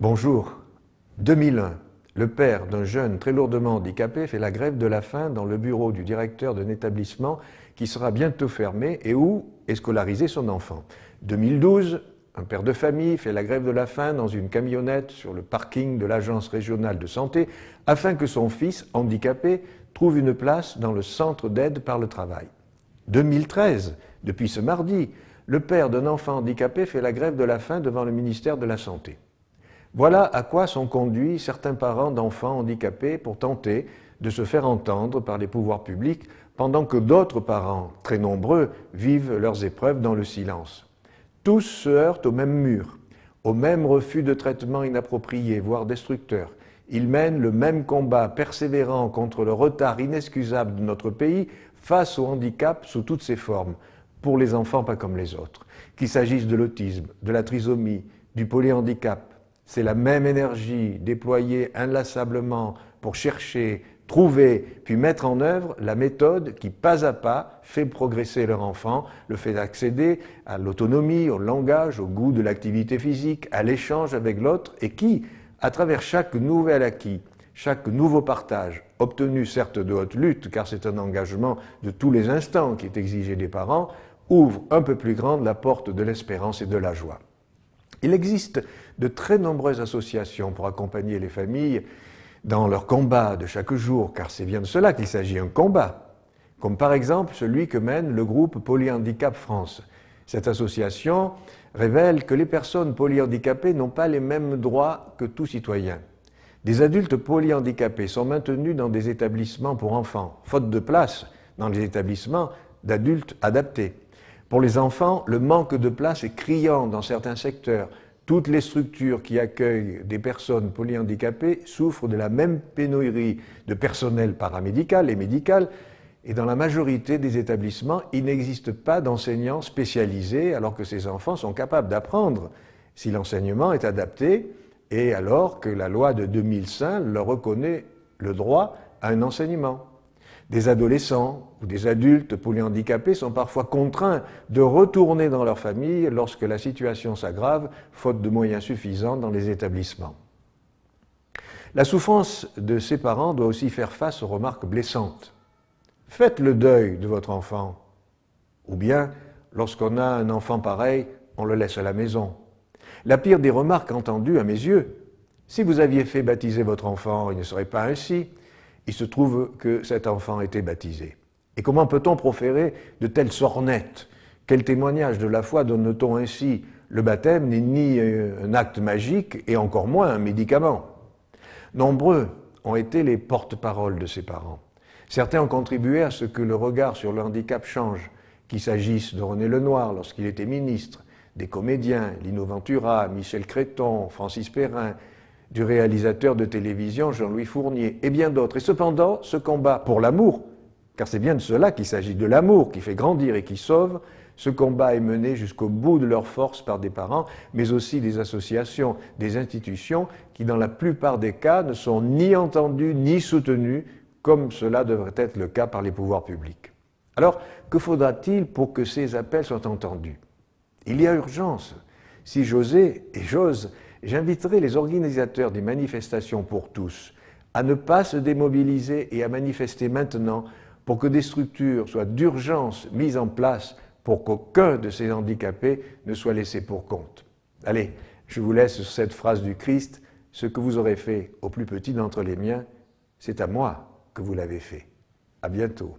Bonjour. 2001, le père d'un jeune très lourdement handicapé fait la grève de la faim dans le bureau du directeur d'un établissement qui sera bientôt fermé et où est scolarisé son enfant. 2012, un père de famille fait la grève de la faim dans une camionnette sur le parking de l'agence régionale de santé afin que son fils, handicapé, trouve une place dans le centre d'aide par le travail. 2013, depuis ce mardi, le père d'un enfant handicapé fait la grève de la faim devant le ministère de la Santé. Voilà à quoi sont conduits certains parents d'enfants handicapés pour tenter de se faire entendre par les pouvoirs publics, pendant que d'autres parents, très nombreux, vivent leurs épreuves dans le silence. Tous se heurtent au même mur, au même refus de traitement inapproprié, voire destructeur. Ils mènent le même combat persévérant contre le retard inexcusable de notre pays face au handicap sous toutes ses formes, pour les enfants pas comme les autres, qu'il s'agisse de l'autisme, de la trisomie, du polyhandicap, c'est la même énergie déployée inlassablement pour chercher, trouver, puis mettre en œuvre la méthode qui, pas à pas, fait progresser leur enfant, le fait d'accéder à l'autonomie, au langage, au goût de l'activité physique, à l'échange avec l'autre, et qui, à travers chaque nouvel acquis, chaque nouveau partage, obtenu certes de haute lutte, car c'est un engagement de tous les instants qui est exigé des parents, ouvre un peu plus grande la porte de l'espérance et de la joie. Il existe de très nombreuses associations pour accompagner les familles dans leur combat de chaque jour, car c'est bien de cela qu'il s'agit, un combat, comme par exemple celui que mène le groupe Polyhandicap France. Cette association révèle que les personnes polyhandicapées n'ont pas les mêmes droits que tout citoyen. Des adultes polyhandicapés sont maintenus dans des établissements pour enfants, faute de place dans les établissements d'adultes adaptés. Pour les enfants, le manque de place est criant dans certains secteurs. Toutes les structures qui accueillent des personnes polyhandicapées souffrent de la même pénurie de personnel paramédical et médical. Et dans la majorité des établissements, il n'existe pas d'enseignants spécialisés alors que ces enfants sont capables d'apprendre si l'enseignement est adapté et alors que la loi de 2005 leur reconnaît le droit à un enseignement. Des adolescents ou des adultes polyhandicapés sont parfois contraints de retourner dans leur famille lorsque la situation s'aggrave, faute de moyens suffisants dans les établissements. La souffrance de ses parents doit aussi faire face aux remarques blessantes. Faites le deuil de votre enfant. Ou bien, lorsqu'on a un enfant pareil, on le laisse à la maison. La pire des remarques entendues, à mes yeux, si vous aviez fait baptiser votre enfant, il ne serait pas ainsi il se trouve que cet enfant était baptisé. Et comment peut-on proférer de telles sornettes Quel témoignage de la foi donne-t-on ainsi Le baptême n'est ni euh, un acte magique et encore moins un médicament. Nombreux ont été les porte-paroles de ses parents. Certains ont contribué à ce que le regard sur le handicap change, qu'il s'agisse de René Lenoir lorsqu'il était ministre, des comédiens, Lino Ventura, Michel Créton, Francis Perrin, du réalisateur de télévision Jean-Louis Fournier et bien d'autres. Et cependant, ce combat pour l'amour, car c'est bien de cela qu'il s'agit, de l'amour qui fait grandir et qui sauve, ce combat est mené jusqu'au bout de leurs forces par des parents, mais aussi des associations, des institutions qui, dans la plupart des cas, ne sont ni entendues ni soutenues, comme cela devrait être le cas par les pouvoirs publics. Alors, que faudra-t-il pour que ces appels soient entendus Il y a urgence. Si José et Jose J'inviterai les organisateurs des manifestations pour tous à ne pas se démobiliser et à manifester maintenant pour que des structures soient d'urgence mises en place pour qu'aucun de ces handicapés ne soit laissé pour compte. Allez, je vous laisse sur cette phrase du Christ, ce que vous aurez fait au plus petit d'entre les miens, c'est à moi que vous l'avez fait. À bientôt.